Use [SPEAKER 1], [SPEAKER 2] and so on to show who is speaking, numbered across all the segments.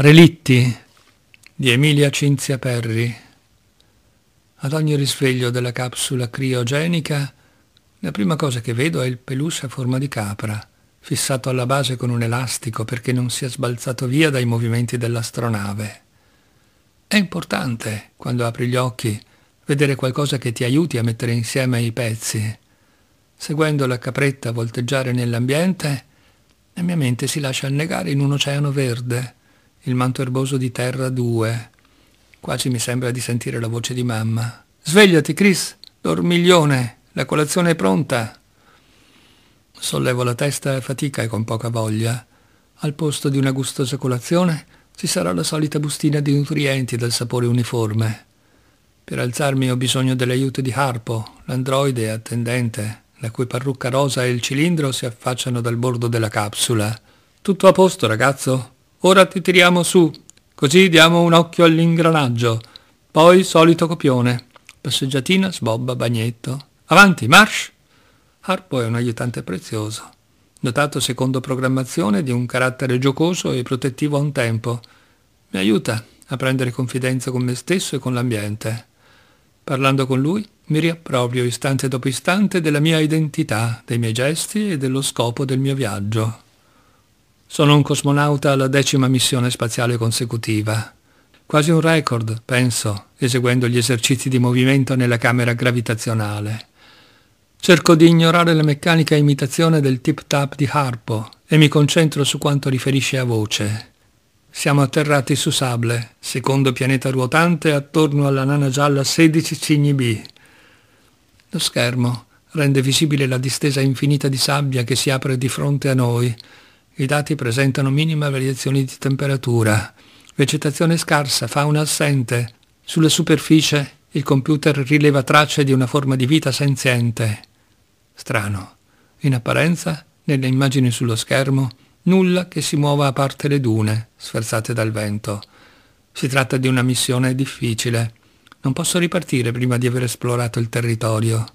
[SPEAKER 1] Relitti di Emilia Cinzia Perri. Ad ogni risveglio della capsula criogenica, la prima cosa che vedo è il peluche a forma di capra, fissato alla base con un elastico perché non sia sbalzato via dai movimenti dell'astronave. È importante, quando apri gli occhi, vedere qualcosa che ti aiuti a mettere insieme i pezzi. Seguendo la capretta volteggiare nell'ambiente, la mia mente si lascia annegare in un oceano verde, il manto erboso di terra 2. Quasi mi sembra di sentire la voce di mamma. Svegliati, Chris, dormiglione, la colazione è pronta. Sollevo la testa a fatica e con poca voglia. Al posto di una gustosa colazione ci sarà la solita bustina di nutrienti dal sapore uniforme. Per alzarmi ho bisogno dell'aiuto di Harpo, l'androide attendente, la cui parrucca rosa e il cilindro si affacciano dal bordo della capsula. Tutto a posto, ragazzo? Ora ti tiriamo su, così diamo un occhio all'ingranaggio. Poi solito copione. Passeggiatina, sbobba, bagnetto. Avanti, marsh! Harpo è un aiutante prezioso, dotato secondo programmazione di un carattere giocoso e protettivo a un tempo. Mi aiuta a prendere confidenza con me stesso e con l'ambiente. Parlando con lui mi riapproprio istante dopo istante della mia identità, dei miei gesti e dello scopo del mio viaggio. Sono un cosmonauta alla decima missione spaziale consecutiva. Quasi un record, penso, eseguendo gli esercizi di movimento nella camera gravitazionale. Cerco di ignorare la meccanica imitazione del tip-tap di Harpo e mi concentro su quanto riferisce a voce. Siamo atterrati su Sable, secondo pianeta ruotante attorno alla nana gialla 16 Cigni B. Lo schermo rende visibile la distesa infinita di sabbia che si apre di fronte a noi, i dati presentano minime variazioni di temperatura, vegetazione scarsa, fauna assente. Sulla superficie il computer rileva tracce di una forma di vita senziente. Strano. In apparenza, nelle immagini sullo schermo, nulla che si muova a parte le dune, sferzate dal vento. Si tratta di una missione difficile. Non posso ripartire prima di aver esplorato il territorio.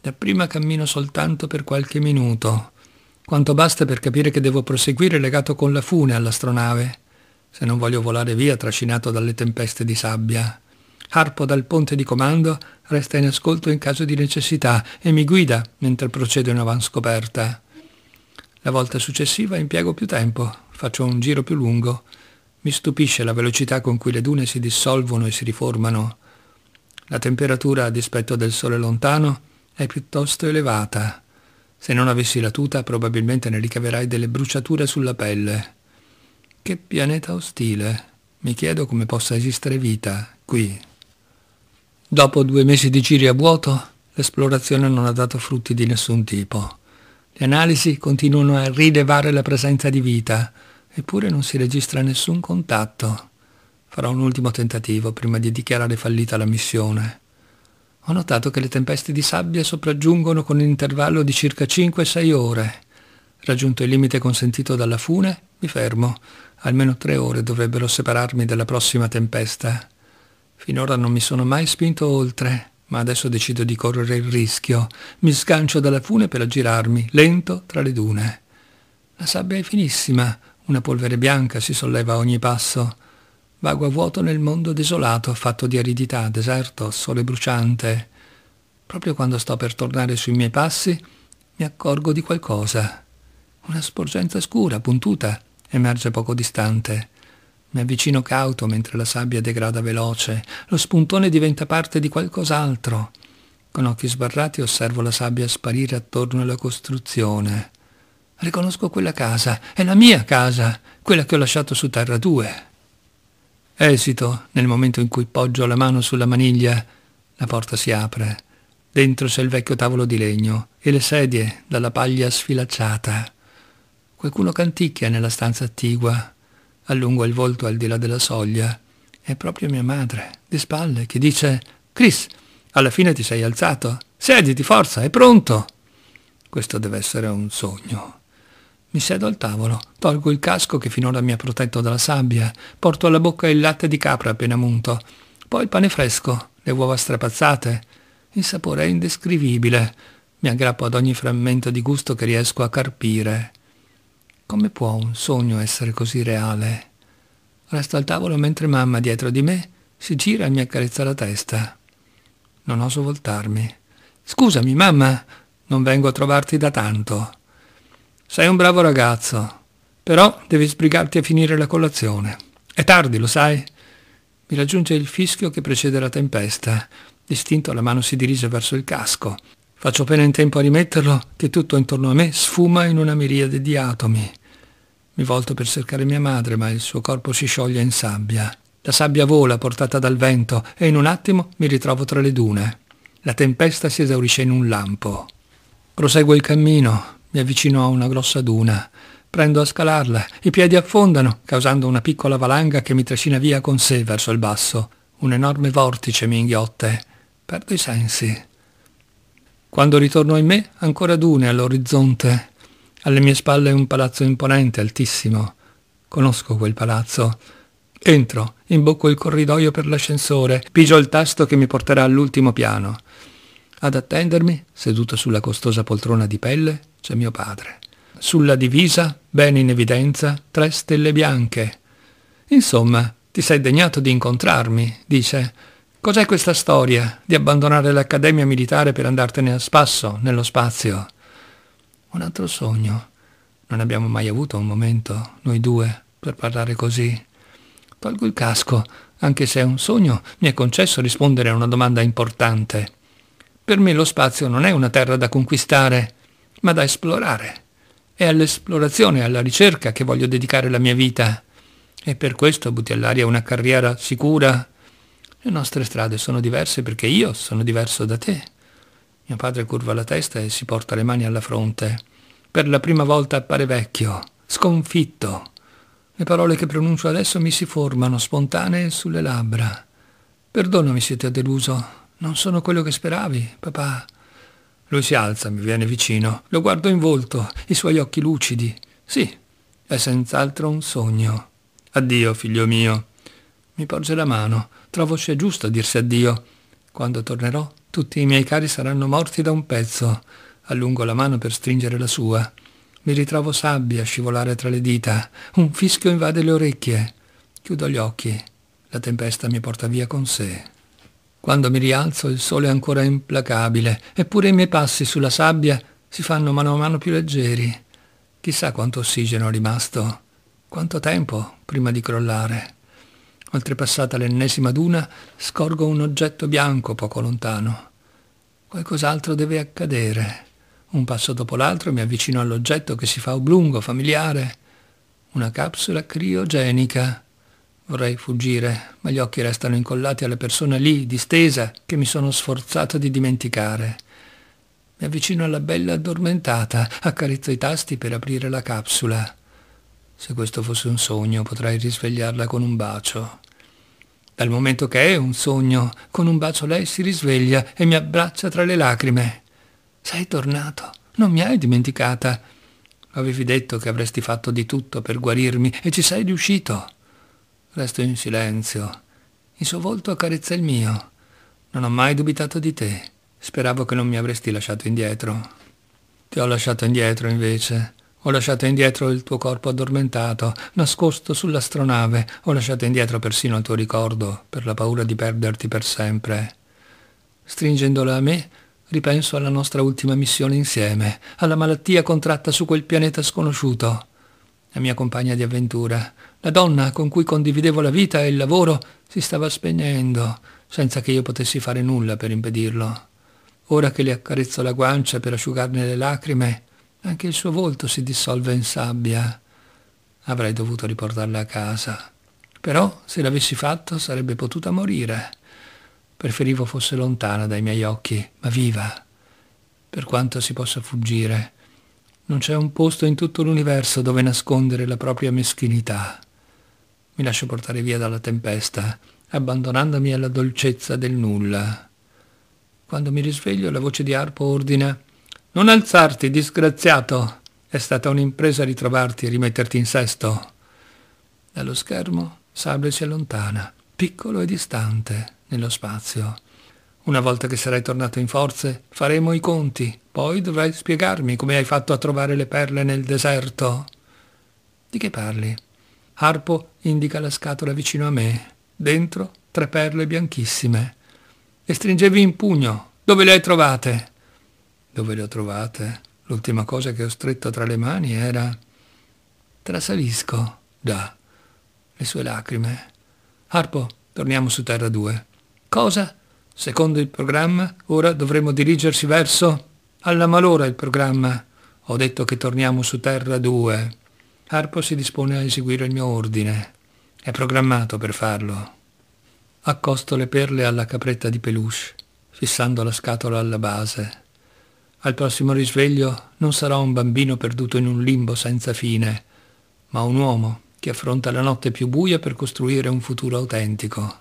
[SPEAKER 1] Dapprima cammino soltanto per qualche minuto. Quanto basta per capire che devo proseguire legato con la fune all'astronave, se non voglio volare via trascinato dalle tempeste di sabbia. Harpo dal ponte di comando resta in ascolto in caso di necessità e mi guida mentre procedo in avanscoperta. La volta successiva impiego più tempo, faccio un giro più lungo. Mi stupisce la velocità con cui le dune si dissolvono e si riformano. La temperatura, a dispetto del sole lontano, è piuttosto elevata. Se non avessi la tuta probabilmente ne ricaverai delle bruciature sulla pelle. Che pianeta ostile. Mi chiedo come possa esistere vita qui. Dopo due mesi di giri a vuoto, l'esplorazione non ha dato frutti di nessun tipo. Le analisi continuano a rilevare la presenza di vita, eppure non si registra nessun contatto. Farò un ultimo tentativo prima di dichiarare fallita la missione. Ho notato che le tempeste di sabbia sopraggiungono con un intervallo di circa 5-6 ore. Raggiunto il limite consentito dalla fune, mi fermo. Almeno tre ore dovrebbero separarmi dalla prossima tempesta. Finora non mi sono mai spinto oltre, ma adesso decido di correre il rischio. Mi sgancio dalla fune per aggirarmi, lento, tra le dune. La sabbia è finissima, una polvere bianca si solleva a ogni passo. Vago a vuoto nel mondo desolato, fatto di aridità, deserto, sole bruciante. Proprio quando sto per tornare sui miei passi, mi accorgo di qualcosa. Una sporgenza scura, puntuta, emerge poco distante. Mi avvicino cauto mentre la sabbia degrada veloce. Lo spuntone diventa parte di qualcos'altro. Con occhi sbarrati osservo la sabbia sparire attorno alla costruzione. Riconosco quella casa, è la mia casa, quella che ho lasciato su Terra 2. Esito nel momento in cui poggio la mano sulla maniglia. La porta si apre. Dentro c'è il vecchio tavolo di legno e le sedie dalla paglia sfilacciata. Qualcuno canticchia nella stanza attigua. Allungo il volto al di là della soglia. È proprio mia madre, di spalle, che dice «Chris, alla fine ti sei alzato. Sediti, forza, è pronto!» Questo deve essere un sogno. Mi siedo al tavolo, tolgo il casco che finora mi ha protetto dalla sabbia, porto alla bocca il latte di capra appena munto, poi il pane fresco, le uova strapazzate. Il sapore è indescrivibile. Mi aggrappo ad ogni frammento di gusto che riesco a carpire. Come può un sogno essere così reale? Resto al tavolo mentre mamma dietro di me si gira e mi accarezza la testa. Non oso voltarmi. Scusami, mamma, non vengo a trovarti da tanto. Sei un bravo ragazzo, però devi sbrigarti a finire la colazione. È tardi, lo sai? Mi raggiunge il fischio che precede la tempesta. Distinto la mano si dirige verso il casco. Faccio appena in tempo a rimetterlo che tutto intorno a me sfuma in una miriade di atomi. Mi volto per cercare mia madre, ma il suo corpo si scioglie in sabbia. La sabbia vola portata dal vento e in un attimo mi ritrovo tra le dune. La tempesta si esaurisce in un lampo. Proseguo il cammino, mi avvicino a una grossa duna. Prendo a scalarla. I piedi affondano, causando una piccola valanga che mi trascina via con sé verso il basso. Un enorme vortice mi inghiotte. Perdo i sensi. Quando ritorno in me, ancora dune all'orizzonte. Alle mie spalle un palazzo imponente, altissimo. Conosco quel palazzo. Entro, imbocco il corridoio per l'ascensore, pigio il tasto che mi porterà all'ultimo piano. Ad attendermi, seduto sulla costosa poltrona di pelle, c'è mio padre. Sulla divisa, ben in evidenza, tre stelle bianche. Insomma, ti sei degnato di incontrarmi, dice. Cos'è questa storia di abbandonare l'accademia militare per andartene a spasso, nello spazio? Un altro sogno. Non abbiamo mai avuto un momento, noi due, per parlare così. Tolgo il casco, anche se è un sogno, mi è concesso rispondere a una domanda importante. Per me lo spazio non è una terra da conquistare, ma da esplorare. È all'esplorazione, alla ricerca che voglio dedicare la mia vita. E per questo Buttillaria ha una carriera sicura. Le nostre strade sono diverse perché io sono diverso da te. Mio padre curva la testa e si porta le mani alla fronte. Per la prima volta appare vecchio, sconfitto. Le parole che pronuncio adesso mi si formano spontanee sulle labbra. Perdonami se ti ho deluso. Non sono quello che speravi, papà. Lui si alza, mi viene vicino. Lo guardo in volto, i suoi occhi lucidi. Sì, è senz'altro un sogno. Addio, figlio mio. Mi porge la mano. Trovo sia giusto dirsi addio. Quando tornerò, tutti i miei cari saranno morti da un pezzo. Allungo la mano per stringere la sua. Mi ritrovo sabbia a scivolare tra le dita. Un fischio invade le orecchie. Chiudo gli occhi. La tempesta mi porta via con sé. Quando mi rialzo il sole è ancora implacabile, eppure i miei passi sulla sabbia si fanno mano a mano più leggeri. Chissà quanto ossigeno è rimasto, quanto tempo prima di crollare. Oltrepassata l'ennesima duna, scorgo un oggetto bianco poco lontano. Qualcos'altro deve accadere. Un passo dopo l'altro mi avvicino all'oggetto che si fa oblungo, familiare. Una capsula criogenica. Vorrei fuggire, ma gli occhi restano incollati alla persona lì, distesa, che mi sono sforzata di dimenticare. Mi avvicino alla bella addormentata, accarezzo i tasti per aprire la capsula. Se questo fosse un sogno, potrei risvegliarla con un bacio. Dal momento che è un sogno, con un bacio lei si risveglia e mi abbraccia tra le lacrime. Sei tornato, non mi hai dimenticata. Avevi detto che avresti fatto di tutto per guarirmi e ci sei riuscito. Resto in silenzio. Il suo volto accarezza il mio. Non ho mai dubitato di te. Speravo che non mi avresti lasciato indietro. Ti ho lasciato indietro, invece. Ho lasciato indietro il tuo corpo addormentato, nascosto sull'astronave. Ho lasciato indietro persino il tuo ricordo, per la paura di perderti per sempre. Stringendola a me, ripenso alla nostra ultima missione insieme, alla malattia contratta su quel pianeta sconosciuto. La mia compagna di avventura, la donna con cui condividevo la vita e il lavoro si stava spegnendo, senza che io potessi fare nulla per impedirlo. Ora che le accarezzo la guancia per asciugarne le lacrime, anche il suo volto si dissolve in sabbia. Avrei dovuto riportarla a casa. Però, se l'avessi fatto, sarebbe potuta morire. Preferivo fosse lontana dai miei occhi, ma viva. Per quanto si possa fuggire, non c'è un posto in tutto l'universo dove nascondere la propria meschinità mi lascio portare via dalla tempesta, abbandonandomi alla dolcezza del nulla. Quando mi risveglio la voce di Arpo ordina Non alzarti, disgraziato! È stata un'impresa ritrovarti e rimetterti in sesto. Dallo schermo Sable si allontana, piccolo e distante, nello spazio. Una volta che sarai tornato in forze, faremo i conti, poi dovrai spiegarmi come hai fatto a trovare le perle nel deserto. Di che parli? Harpo indica la scatola vicino a me. Dentro tre perle bianchissime. Le stringevi in pugno. Dove le hai trovate? Dove le ho trovate? L'ultima cosa che ho stretto tra le mani era... Trasalisco. Già. Le sue lacrime. Harpo, torniamo su Terra 2. Cosa? Secondo il programma, ora dovremo dirigerci verso... Alla malora il programma. Ho detto che torniamo su Terra 2. Harpo si dispone a eseguire il mio ordine. È programmato per farlo. Accosto le perle alla capretta di peluche, fissando la scatola alla base. Al prossimo risveglio non sarò un bambino perduto in un limbo senza fine, ma un uomo che affronta la notte più buia per costruire un futuro autentico.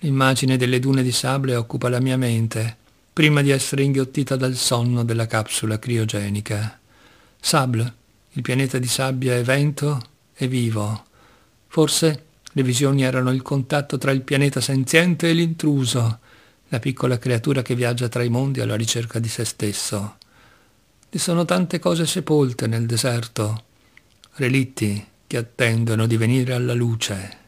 [SPEAKER 1] L'immagine delle dune di sable occupa la mia mente, prima di essere inghiottita dal sonno della capsula criogenica. Sable il pianeta di sabbia e vento è vivo. Forse le visioni erano il contatto tra il pianeta senziente e l'intruso, la piccola creatura che viaggia tra i mondi alla ricerca di se stesso. Ci sono tante cose sepolte nel deserto, relitti che attendono di venire alla luce.